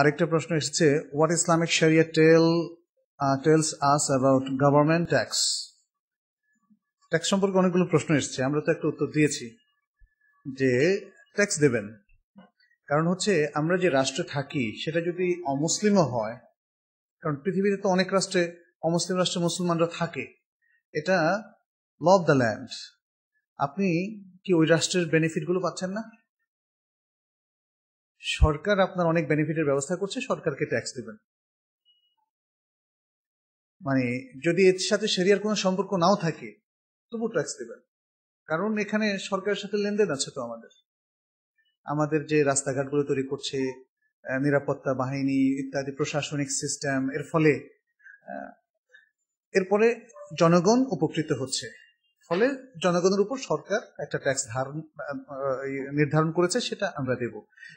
আরেকটা প্রশ্ন এসছে হোয়াট ইসলামিক শরিয়া tell tells us about government tax tax সম্পর্কে অনেকগুলো প্রশ্ন এসছে আমরা তো একটা উত্তর দিয়েছি যে ট্যাক্স দেবেন কারণ হচ্ছে আমরা যে রাষ্ট্রে থাকি সেটা যদি অমুসলিমও হয় কারণ পৃথিবীতে তো অনেক রাষ্ট্রে অমুসলিম রাষ্ট্রে মুসলমানরা থাকে এটা লভ দ্য ল্যান্ড আপনি কি ওই রাষ্ট্রের বেনিফিটগুলো পাচ্ছেন না সরকার আপনার অনেক বেনিফিটের ব্যবস্থা করছে সরকারকে ট্যাক্স দেবেন মানে যদি এর সাথে সেরিয়ার কোনো সম্পর্ক নাও থাকে তবু ট্যাক্স দেবেন কারণ এখানে সরকারের সাথে লেনদেন আছে তো আমাদের আমাদের যে রাস্তাঘাটগুলো তৈরি করছে নিরাপত্তা বাহিনী ইত্যাদি প্রশাসনিক সিস্টেম এর ফলে এরপরে জনগণ উপকৃত হচ্ছে ফলে জনগণের উপর সরকার একটা ট্যাক্স ধারণ ইয়ে নির্ধারণ করেছে সেটা আমরা দেব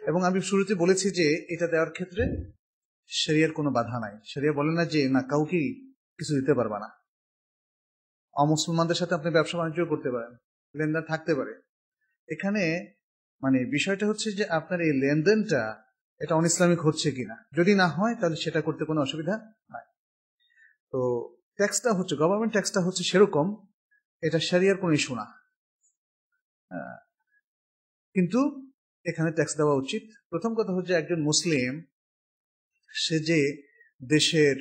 এবং আমি শুরুতে বলেছি যে এটা দেওয়ার ক্ষেত্রে সেরিয়ার কোনো বাধা নাই সেরিয়া বলে না যে না কাউকে কিছু দিতে পারবা না অমুসলমানদের সাথে আপনি ব্যবসা বাণিজ্য করতে পারেন লেনদেন থাকতে পারে এখানে মানে বিষয়টা হচ্ছে যে আপনার এই লেনদেনটা এটা অনইসলামিক হচ্ছে কিনা যদি না হয় তাহলে সেটা করতে কোনো অসুবিধা নাই তো ট্যাক্সটা হচ্ছে গভর্নমেন্ট ট্যাক্সটা হচ্ছে সেরকম এটা সারিয়ার কোন ইস্যু না কিন্তু এখানে ট্যাক্স দেওয়া উচিত প্রথম কথা হচ্ছে একজন মুসলিম সে যে দেশের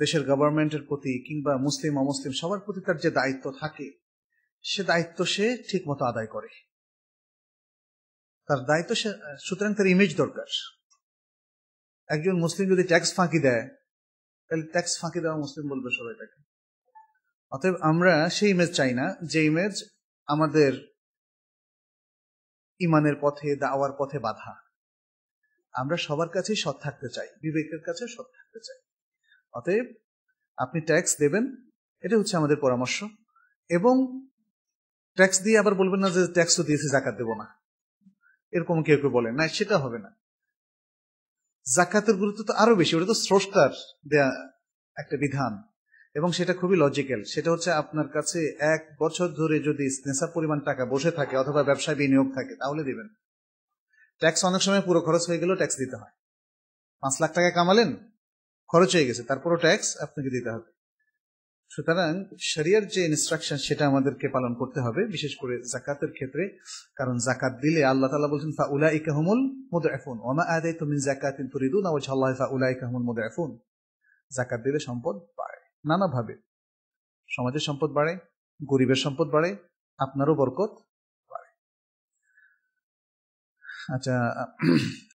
দেশের গভর্নমেন্টের প্রতি কিংবা মুসলিম অমুসলিম সবার প্রতি তার যে দায়িত্ব থাকে সে দায়িত্ব সে ঠিক মতো আদায় করে তার দায়িত্ব সে সুতরাং তার ইমেজ দরকার একজন মুসলিম যদি ট্যাক্স ফাঁকি দেয় তাহলে ট্যাক্স ফাঁকি দেওয়া মুসলিম বলবে সবাই তাকে অতএব আমরা সেই ইমেজ চাই না যে ইমেজ আমাদের ইমানের পথে দাওয়ার পথে বাধা আমরা সবার কাছে সৎ থাকতে চাই বিবেকের কাছে সৎ থাকতে চাই অতএব আপনি ট্যাক্স দেবেন এটা হচ্ছে আমাদের পরামর্শ এবং ট্যাক্স দিয়ে আবার বলবেন না যে ট্যাক্স তো দিয়েছি জাকাত দেবো না এরকম কেউ কেউ বলেন না সেটা হবে না জাকাতের গুরুত্ব তো আরো বেশি ওটা তো স্রষ্টার দেয়া একটা বিধান এবং সেটা খুবই লজিক্যাল সেটা হচ্ছে আপনার কাছে এক বছর ধরে যদি স্নেসা পরিমাণ টাকা বসে থাকে অথবা ব্যবসায় বিনিয়োগ থাকে তাহলে দিবেন ট্যাক্স অনেক সময় পুরো খরচ হয়ে গেলেও ট্যাক্স দিতে হয় পাঁচ লাখ টাকা কামালেন খরচ হয়ে গেছে তারপরও ট্যাক্স আপনাকে দিতে হবে সুতরাং শরিয়ার যে ইনস্ট্রাকশন সেটা আমাদেরকে পালন করতে হবে বিশেষ করে জাকাতের ক্ষেত্রে কারণ জাকাত দিলে আল্লাহ তালা বলছেন ফা উলা ইকাহমুল মোদ এফুন অনা আদায় তুমি জাকাত না বলছে আল্লাহ ফা উলা ইকাহমুল মোদ এফুন জাকাত দিলে সম্পদ নানাভাবে সমাজের সম্পদ বাড়ে গরিবের সম্পদ বাড়ে আপনারও বরকত বাড়ে আচ্ছা